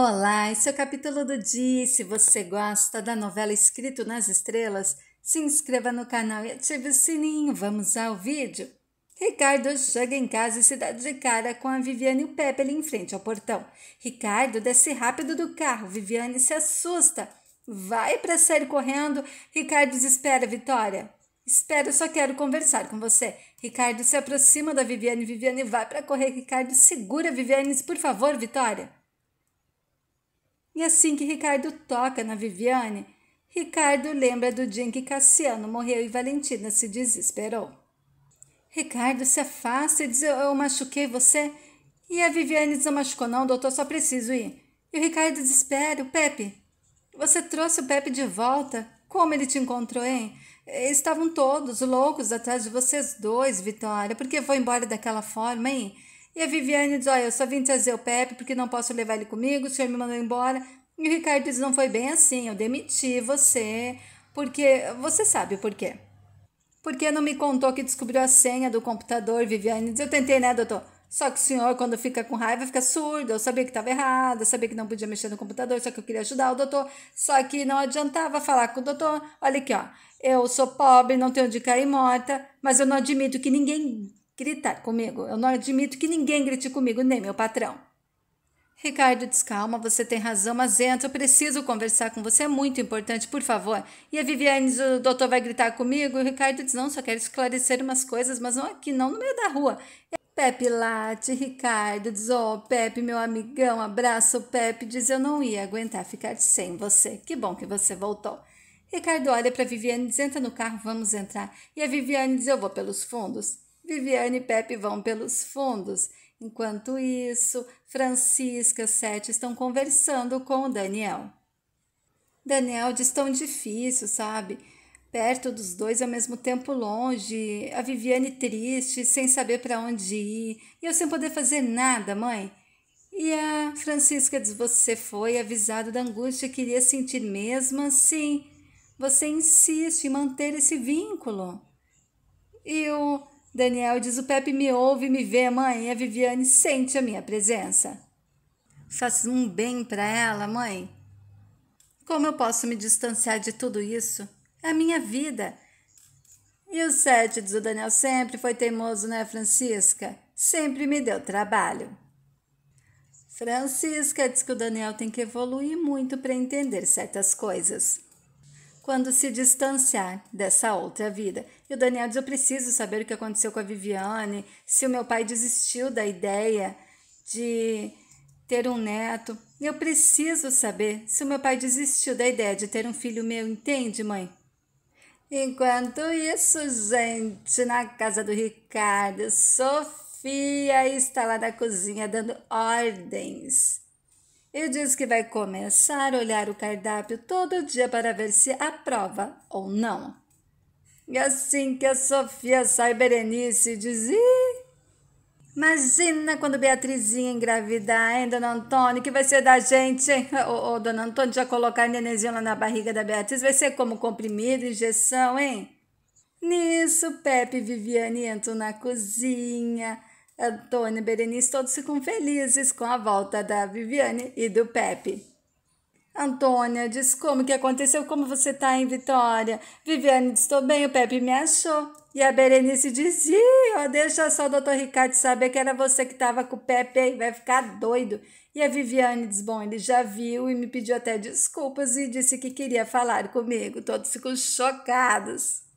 Olá, esse é o capítulo do dia. Se você gosta da novela Escrito nas Estrelas, se inscreva no canal e ative o sininho. Vamos ao vídeo. Ricardo chega em casa e se dá de cara com a Viviane e o Pepe ali em frente ao portão. Ricardo desce rápido do carro. Viviane se assusta. Vai para sair correndo. Ricardo desespera Vitória. Espera, eu só quero conversar com você. Ricardo se aproxima da Viviane. Viviane vai para correr. Ricardo segura Viviane. Por favor, Vitória. E assim que Ricardo toca na Viviane, Ricardo lembra do dia em que Cassiano morreu e Valentina se desesperou. Ricardo se afasta e diz: Eu, machuquei você. E a Viviane diz: Eu machucou, não, doutor, só preciso ir. E o Ricardo diz: Espere, Pepe. Você trouxe o Pepe de volta? Como ele te encontrou, hein? Estavam todos loucos atrás de vocês dois, Vitória. Por que foi embora daquela forma, hein? E a Viviane diz: Olha, eu só vim trazer o Pepe porque não posso levar ele comigo, o senhor me mandou embora. E o Ricardo diz: Não foi bem assim, eu demiti você, porque. Você sabe por quê? Porque não me contou que descobriu a senha do computador, Viviane. Diz: Eu tentei, né, doutor? Só que o senhor, quando fica com raiva, fica surdo. Eu sabia que estava errado, eu sabia que não podia mexer no computador, só que eu queria ajudar o doutor. Só que não adiantava falar com o doutor. Olha aqui, ó. Eu sou pobre, não tenho de cair morta, mas eu não admito que ninguém grite comigo. Eu não admito que ninguém grite comigo, nem meu patrão. Ricardo diz: Calma, você tem razão, mas entra, eu preciso conversar com você, é muito importante, por favor. E a Viviane diz: O doutor vai gritar comigo? E o Ricardo diz: Não, só quero esclarecer umas coisas, mas não aqui, não no meio da rua. Pepe late, Ricardo diz: Oh, Pepe, meu amigão, abraço, Pepe. Diz: Eu não ia aguentar ficar sem você. Que bom que você voltou. Ricardo olha para Viviane e diz: Entra no carro, vamos entrar. E a Viviane diz: Eu vou pelos fundos. Viviane e Pepe vão pelos fundos. Enquanto isso, Francisca e Sete estão conversando com o Daniel. Daniel diz tão difícil, sabe? Perto dos dois e ao mesmo tempo longe, a Viviane triste, sem saber para onde ir, e eu sem poder fazer nada, mãe. E a Francisca diz: Você foi avisado da angústia que iria sentir mesmo assim. Você insiste em manter esse vínculo. E o Daniel diz: O Pepe me ouve, me vê, mãe, e a Viviane sente a minha presença. Faz um bem para ela, mãe. Como eu posso me distanciar de tudo isso? É a minha vida. E o sete, diz o Daniel, sempre foi teimoso, né, Francisca? Sempre me deu trabalho. Francisca diz que o Daniel tem que evoluir muito para entender certas coisas. Quando se distanciar dessa outra vida, e o Daniel diz: Eu preciso saber o que aconteceu com a Viviane, se o meu pai desistiu da ideia de ter um neto. Eu preciso saber se o meu pai desistiu da ideia de ter um filho meu, entende, mãe? Enquanto isso, gente, na casa do Ricardo, Sofia está lá na cozinha dando ordens. Ele diz que vai começar a olhar o cardápio todo dia para ver se aprova ou não. E assim que a Sofia sai, Berenice diz: Imagina quando Beatrizinha engravidar, hein, Dona Antônio? Que vai ser da gente, hein? Ô, ô, Dona Antônio, já colocar nenenzinho lá na barriga da Beatriz vai ser como comprimido, injeção, hein? Nisso, Pepe e Viviane entram na cozinha. Antônio e Berenice todos ficam felizes com a volta da Viviane e do Pepe. Antônia, diz como que aconteceu, como você tá em Vitória. Viviane, estou bem, o Pepe me achou. E a Berenice diz, ó, deixa só o doutor Ricardo saber que era você que estava com o Pepe aí, vai ficar doido. E a Viviane diz, bom, ele já viu e me pediu até desculpas e disse que queria falar comigo. Todos ficam chocados.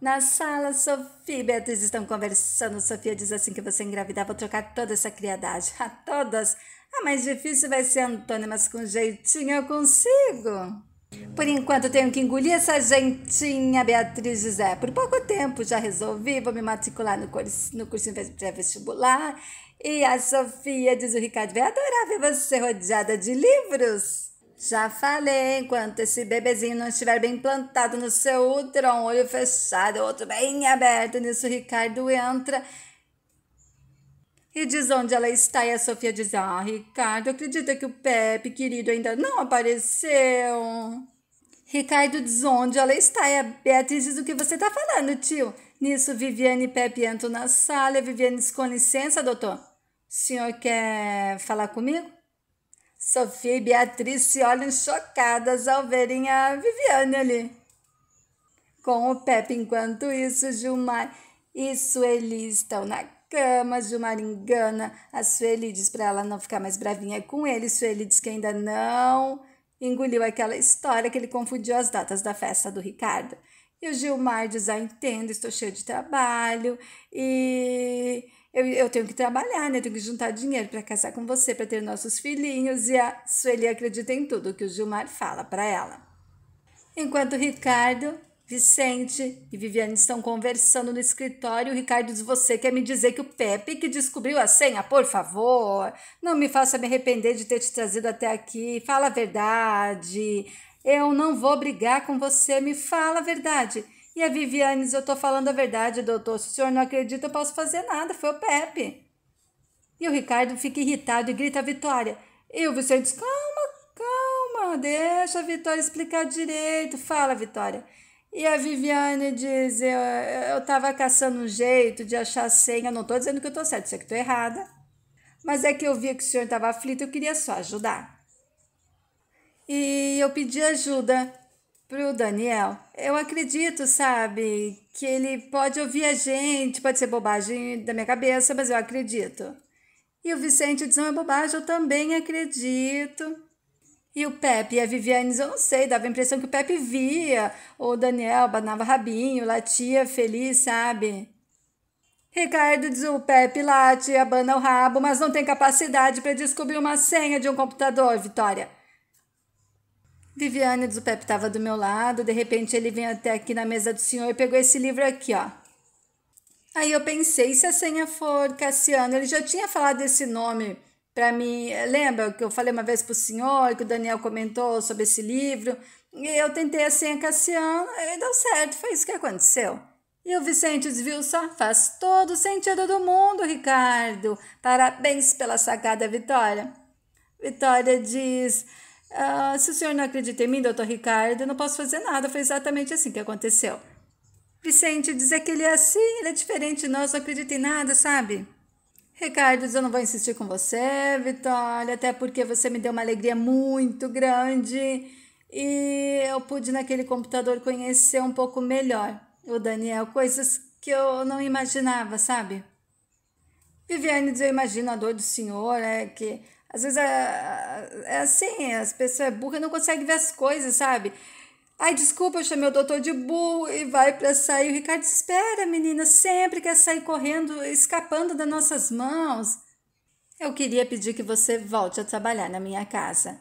Na sala, Sofia e Beatriz estão conversando. Sofia diz assim que você engravidar, vou trocar toda essa criadagem. A todas? A mais difícil vai ser Antônia, mas com jeitinho eu consigo. Por enquanto tenho que engolir essa gentinha, Beatriz diz é. Por pouco tempo já resolvi, vou me matricular no curso, no curso pré-vestibular. E a Sofia, diz o Ricardo, vai adorar ver você rodeada de livros. Já falei, enquanto esse bebezinho não estiver bem plantado no seu útero, um olho fechado, outro bem aberto, nisso Ricardo entra e diz onde ela está. E a Sofia diz: Ah, Ricardo, acredita que o Pepe, querido, ainda não apareceu? Ricardo diz onde ela está. E a Beatriz diz: O que você está falando, tio? Nisso, Viviane e Pepe entram na sala. E Viviane diz: Com licença, doutor, o senhor quer falar comigo? Sofia e Beatriz se olham chocadas ao verem a Viviane ali. Com o Pepe, enquanto isso, Gilmar e Sueli estão na cama, Gilmar engana. A Sueli diz para ela não ficar mais bravinha com ele. Sueli diz que ainda não engoliu aquela história que ele confundiu as datas da festa do Ricardo. E o Gilmar diz: Ah, entendo, estou cheio de trabalho. E eu, eu tenho que trabalhar, né? Eu tenho que juntar dinheiro para casar com você, para ter nossos filhinhos. E a Sueli acredita em tudo que o Gilmar fala para ela. Enquanto Ricardo, Vicente e Viviane estão conversando no escritório, o Ricardo diz: Você quer me dizer que o Pepe que descobriu a senha? Por favor, não me faça me arrepender de ter te trazido até aqui. Fala a verdade. Eu não vou brigar com você, me fala a verdade. E a Viviane diz: Eu tô falando a verdade, doutor. Se o senhor não acredita, eu posso fazer nada. Foi o Pepe. E o Ricardo fica irritado e grita Vitória. E o Vicente diz: Calma, calma, deixa a Vitória explicar direito. Fala, Vitória. E a Viviane diz: Eu, eu tava caçando um jeito de achar a senha. Não tô dizendo que eu tô certa, sei que tô errada. Mas é que eu via que o senhor estava aflito, eu queria só ajudar. E eu pedi ajuda para o Daniel, eu acredito, sabe, que ele pode ouvir a gente, pode ser bobagem da minha cabeça, mas eu acredito. E o Vicente diz: não é bobagem, eu também acredito. E o Pepe e a Viviane, eu não sei, dava a impressão que o Pepe via, o Daniel banava rabinho, latia feliz, sabe? Ricardo diz: o Pepe late, abana o rabo, mas não tem capacidade para descobrir uma senha de um computador, Vitória. Viviane do Pepe estava do meu lado, de repente ele veio até aqui na mesa do senhor e pegou esse livro aqui, ó. Aí eu pensei, se a senha for Cassiano, ele já tinha falado esse nome para mim. Eh, lembra que eu falei uma vez pro senhor, que o Daniel comentou sobre esse livro? E eu tentei a senha Cassiano e deu certo, foi isso que aconteceu. E o Vicente desviou só faz todo o sentido do mundo, Ricardo. Parabéns pela sacada, Vitória. Vitória diz: ah, se o senhor não acredita em mim, doutor Ricardo, eu não posso fazer nada. Foi exatamente assim que aconteceu. Vicente, dizer que ele é assim, ele é diferente de nós, não acredita em nada, sabe? Ricardo, eu não vou insistir com você, Vitória, até porque você me deu uma alegria muito grande e eu pude naquele computador conhecer um pouco melhor o Daniel, coisas que eu não imaginava, sabe? Viviane diz: Eu imagino a dor do senhor, é que às vezes é, é, é, assim, as pessoas é burras não conseguem ver as coisas, sabe? Ai, desculpa, eu chamei o doutor de burro e vai para sair. O Ricardo espera, menina, sempre quer sair correndo, escapando das nossas mãos. Eu queria pedir que você volte a trabalhar na minha casa.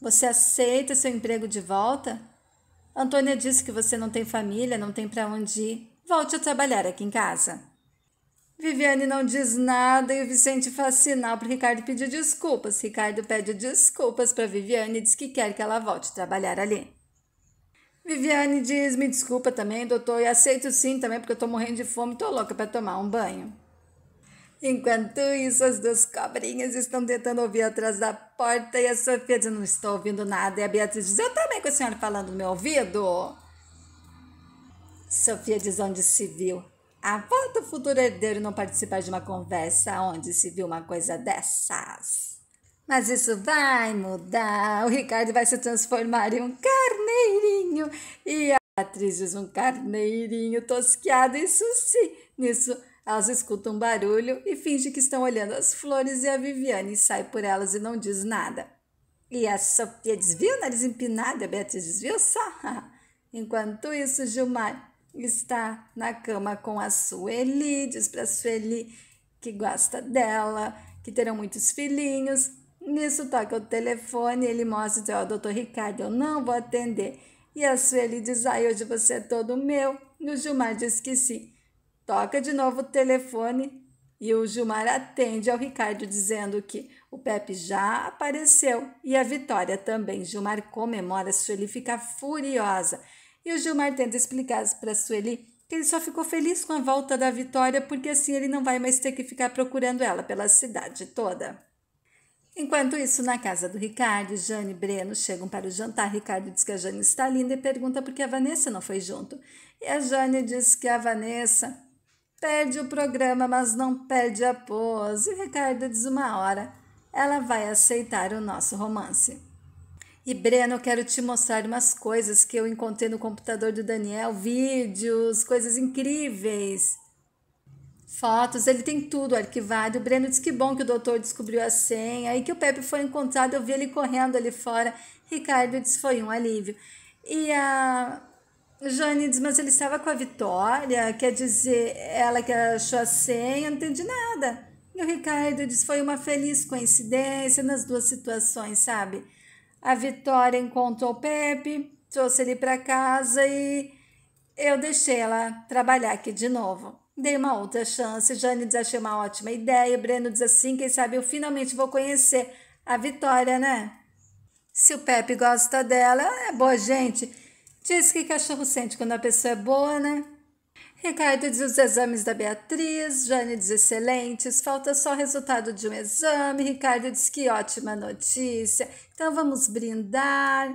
Você aceita seu emprego de volta? Antônia disse que você não tem família, não tem para onde ir. Volte a trabalhar aqui em casa. Viviane não diz nada e o Vicente faz sinal para Ricardo pedir desculpas. Ricardo pede desculpas para Viviane e diz que quer que ela volte a trabalhar ali. Viviane diz: Me desculpa também, doutor, e aceito sim também, porque eu tô morrendo de fome e tô louca para tomar um banho. Enquanto isso, as duas cobrinhas estão tentando ouvir atrás da porta e a Sofia diz: Não estou ouvindo nada. E a Beatriz diz: Eu também com a senhora falando no meu ouvido. Sofia diz: Onde se viu? A volta futuro herdeiro não participar de uma conversa onde se viu uma coisa dessas. Mas isso vai mudar. O Ricardo vai se transformar em um carneirinho e a atriz diz um carneirinho tosquiado. Isso sim. Nisso, elas escutam um barulho e fingem que estão olhando as flores e a Viviane sai por elas e não diz nada. E a Sofia desvia o nariz empinado, a Beatriz desviou só. Enquanto isso, Gilmar está na cama com a Sueli, diz para Sueli que gosta dela, que terão muitos filhinhos. Nisso toca o telefone, ele mostra e diz, ó, oh, doutor Ricardo, eu não vou atender. E a Sueli diz, ai, ah, hoje você é todo meu. E o Gilmar diz que sim. Toca de novo o telefone e o Gilmar atende ao Ricardo dizendo que o Pepe já apareceu e a Vitória também. Gilmar comemora, Sueli fica furiosa e o Gilmar tenta explicar para Sueli que ele só ficou feliz com a volta da Vitória porque assim ele não vai mais ter que ficar procurando ela pela cidade toda. Enquanto isso, na casa do Ricardo, Jane e Breno chegam para o jantar. Ricardo diz que a Jane está linda e pergunta por que a Vanessa não foi junto. E a Jane diz que a Vanessa perde o programa, mas não perde a pose. E Ricardo diz uma hora, ela vai aceitar o nosso romance. E Breno, eu quero te mostrar umas coisas que eu encontrei no computador do Daniel, vídeos, coisas incríveis. Fotos, ele tem tudo arquivado. O Breno disse que bom que o doutor descobriu a senha. Aí que o Pepe foi encontrado, eu vi ele correndo ali fora. Ricardo disse foi um alívio. E a Jane diz, mas ele estava com a Vitória, quer dizer, ela que achou a senha, não entendi nada. E o Ricardo diz, foi uma feliz coincidência nas duas situações, sabe? A Vitória encontrou o Pepe, trouxe ele para casa e eu deixei ela trabalhar aqui de novo. Dei uma outra chance. Jane diz: achei uma ótima ideia. Breno diz assim: quem sabe eu finalmente vou conhecer a Vitória, né? Se o Pepe gosta dela, é boa gente. Diz que cachorro sente quando a pessoa é boa, né? Ricardo diz os exames da Beatriz, Jane diz excelentes, falta só o resultado de um exame. Ricardo diz que ótima notícia. Então vamos brindar.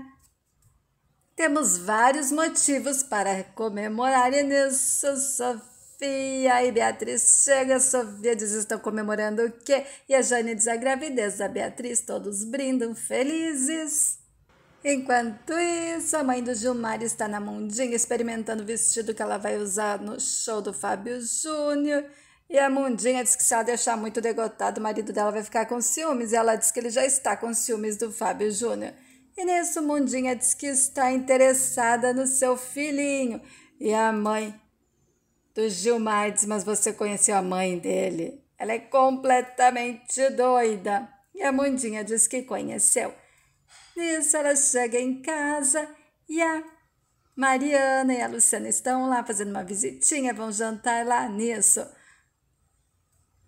Temos vários motivos para comemorar. E nisso, Sofia e Beatriz chega. Sofia diz: estão comemorando o quê? E a Jane diz: a gravidez da Beatriz. Todos brindam felizes. Enquanto isso, a mãe do Gilmar está na Mundinha experimentando o vestido que ela vai usar no show do Fábio Júnior. E a Mundinha diz que se ela deixar muito degotado, o marido dela vai ficar com ciúmes. E ela diz que ele já está com ciúmes do Fábio Júnior. E nisso, Mundinha diz que está interessada no seu filhinho. E a mãe do Gilmar diz: Mas você conheceu a mãe dele? Ela é completamente doida. E a Mundinha diz que conheceu. Nisso ela chega em casa e a Mariana e a Luciana estão lá fazendo uma visitinha, vão jantar lá. Nisso,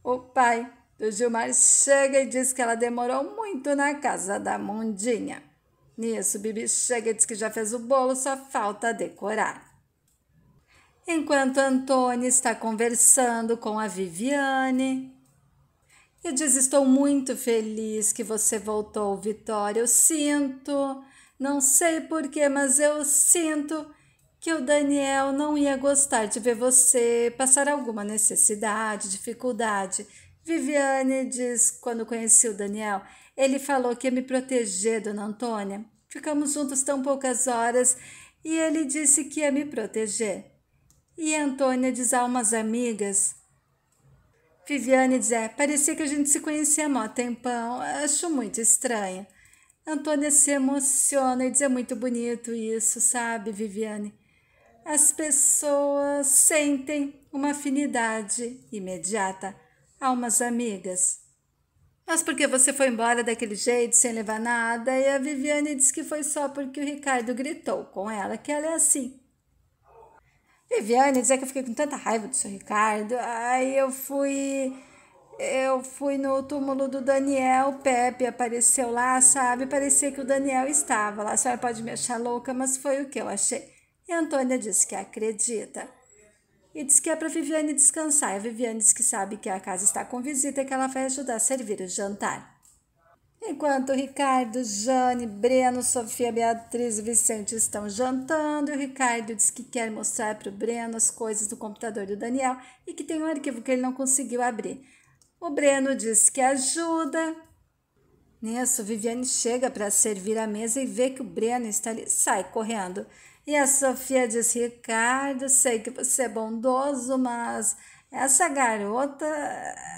o pai do Gilmar chega e diz que ela demorou muito na casa da Mundinha. Nisso, Bibi chega e diz que já fez o bolo, só falta decorar. Enquanto Antônio está conversando com a Viviane, e diz: Estou muito feliz que você voltou, Vitória. Eu sinto, não sei porquê, mas eu sinto que o Daniel não ia gostar de ver você passar alguma necessidade, dificuldade. Viviane diz: Quando conheci o Daniel, ele falou que ia me proteger, dona Antônia. Ficamos juntos tão poucas horas e ele disse que ia me proteger. E Antônia diz a umas amigas Viviane diz: é, parecia que a gente se conhecia há mó tempão. Acho muito estranho. Antônia se emociona e diz: é muito bonito isso, sabe, Viviane? As pessoas sentem uma afinidade imediata. Almas amigas. Mas porque você foi embora daquele jeito, sem levar nada? E a Viviane diz que foi só porque o Ricardo gritou com ela que ela é assim. Viviane dizer que eu fiquei com tanta raiva do seu Ricardo. Aí eu fui. Eu fui no túmulo do Daniel, o Pepe apareceu lá, sabe? Parecia que o Daniel estava lá. A senhora pode me achar louca, mas foi o que eu achei. E a Antônia disse que acredita. E disse que é para Viviane descansar. E a Viviane disse que sabe que a casa está com visita e que ela vai ajudar a servir o jantar. Enquanto Ricardo, Jane, Breno, Sofia, Beatriz e Vicente estão jantando, o Ricardo diz que quer mostrar para o Breno as coisas do computador do Daniel e que tem um arquivo que ele não conseguiu abrir. O Breno diz que ajuda. Nisso, Viviane chega para servir a mesa e vê que o Breno está ali, sai correndo. E a Sofia diz: Ricardo, sei que você é bondoso, mas essa garota,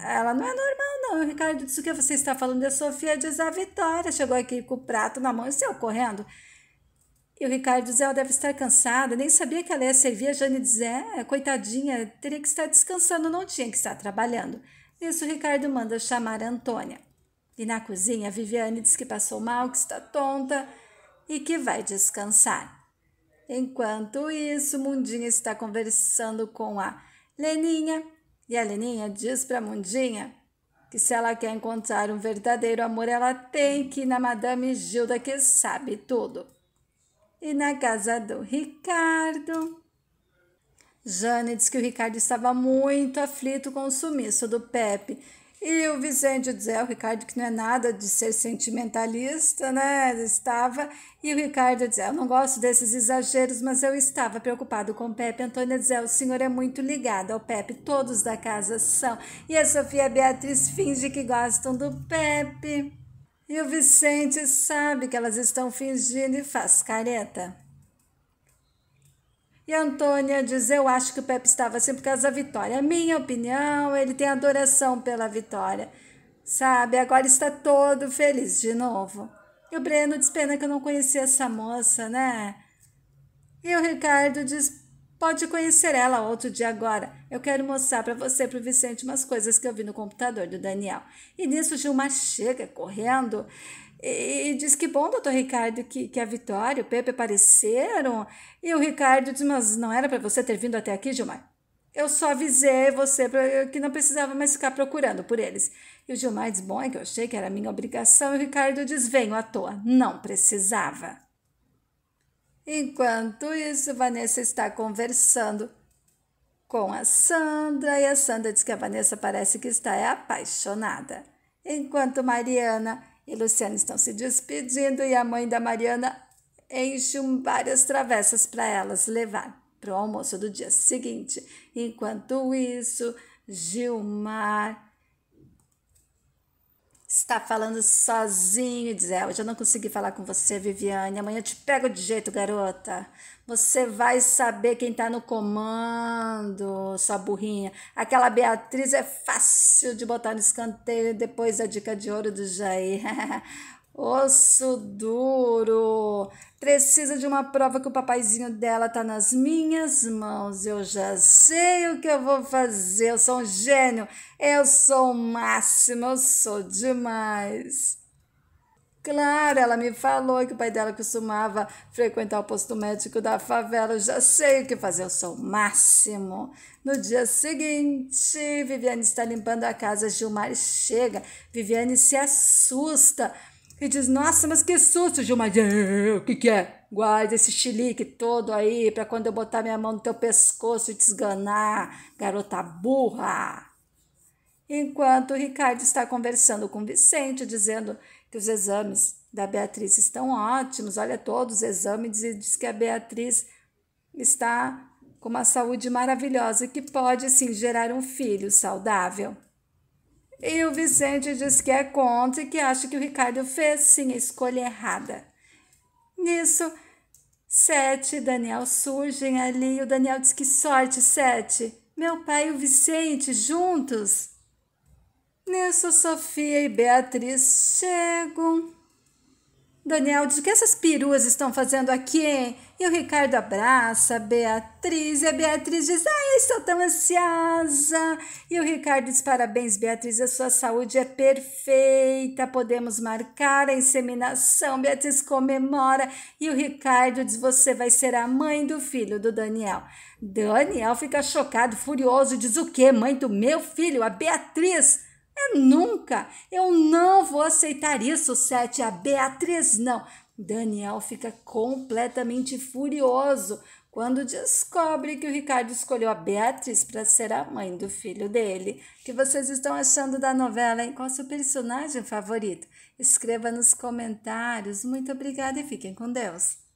ela não é normal, não. O Ricardo disse: o que você está falando da é Sofia? Diz a Vitória. Chegou aqui com o prato na mão e saiu correndo. E o Ricardo diz: ela deve estar cansada, nem sabia que ela ia servir. A Jane diz: é, coitadinha, teria que estar descansando, não tinha que estar trabalhando. isso o Ricardo manda chamar a Antônia. E na cozinha, a Viviane diz que passou mal, que está tonta e que vai descansar. Enquanto isso, Mundinha está conversando com a Leninha. E a Leninha diz para a Mundinha que se ela quer encontrar um verdadeiro amor, ela tem que ir na Madame Gilda que sabe tudo. E na casa do Ricardo. Jane diz que o Ricardo estava muito aflito com o sumiço do Pepe e o Vicente José, o Ricardo, que não é nada de ser sentimentalista, né? Estava. E o Ricardo dizia: é, Eu não gosto desses exageros, mas eu estava preocupado com o Pepe. Antônia dizia: é, O senhor é muito ligado ao Pepe, todos da casa são. E a Sofia Beatriz finge que gostam do Pepe. E o Vicente sabe que elas estão fingindo e faz careta. E Antônia diz: Eu acho que o Pepe estava assim por causa da vitória. Minha opinião, ele tem adoração pela vitória. Sabe, agora está todo feliz de novo. E o Breno diz: Pena que eu não conheci essa moça, né? E o Ricardo diz: Pode conhecer ela outro dia agora. Eu quero mostrar para você, para o Vicente, umas coisas que eu vi no computador do Daniel. E nisso Gilmar chega correndo e, e diz que bom, doutor Ricardo, que, que a Vitória e o Pepe apareceram. E o Ricardo diz: Mas não era para você ter vindo até aqui, Gilmar? Eu só avisei você pra, que não precisava mais ficar procurando por eles. E o Gilmar diz: Bom, é que eu achei que era minha obrigação. E o Ricardo diz: Venho à toa. Não precisava. Enquanto isso, Vanessa está conversando com a Sandra. E a Sandra diz que a Vanessa parece que está apaixonada. Enquanto Mariana e Luciana estão se despedindo e a mãe da Mariana enche várias travessas para elas levar para o almoço do dia seguinte. Enquanto isso, Gilmar está falando sozinho, diz ela. Hoje eu não consegui falar com você, Viviane. Amanhã eu te pego de jeito, garota. Você vai saber quem está no comando, sua burrinha. Aquela Beatriz é fácil de botar no escanteio depois da é dica de ouro do Jair. Osso duro. Precisa de uma prova que o papaizinho dela tá nas minhas mãos. Eu já sei o que eu vou fazer. Eu sou um gênio. Eu sou o máximo. Eu sou demais. Claro, ela me falou que o pai dela costumava frequentar o posto médico da favela. Eu já sei o que fazer, eu sou o máximo. No dia seguinte, Viviane está limpando a casa. Gilmar chega. Viviane se assusta e diz, nossa, mas que susto, Gil, ah, o que, que é? Guarda esse chilique todo aí para quando eu botar minha mão no teu pescoço e te esganar, garota burra. Enquanto Ricardo está conversando com Vicente, dizendo que os exames da Beatriz estão ótimos, olha todos os exames, e diz que a Beatriz está com uma saúde maravilhosa e que pode sim gerar um filho saudável. E o Vicente diz que é contra e que acha que o Ricardo fez sim a escolha errada. Nisso, Sete e Daniel surgem ali. o Daniel diz que sorte, Sete. Meu pai e o Vicente juntos. Nisso, Sofia e Beatriz chegam. Daniel diz: o que essas peruas estão fazendo aqui? E o Ricardo abraça a Beatriz. E a Beatriz diz: ai, estou tão ansiosa. E o Ricardo diz: parabéns, Beatriz, a sua saúde é perfeita. Podemos marcar a inseminação. Beatriz comemora. E o Ricardo diz: você vai ser a mãe do filho do Daniel. Daniel fica chocado, furioso, diz: o que Mãe do meu filho? A Beatriz. É nunca! Eu não vou aceitar isso, Sete. A Beatriz não. Daniel fica completamente furioso quando descobre que o Ricardo escolheu a Beatriz para ser a mãe do filho dele. O que vocês estão achando da novela, hein? Qual seu personagem favorito? Escreva nos comentários. Muito obrigada e fiquem com Deus.